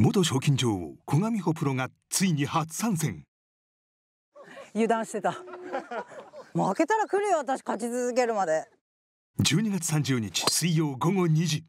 元賞金女王古賀美穂プロがついに初参戦油断してた負 けたら来るよ私勝ち続けるまで12月30日水曜午後2時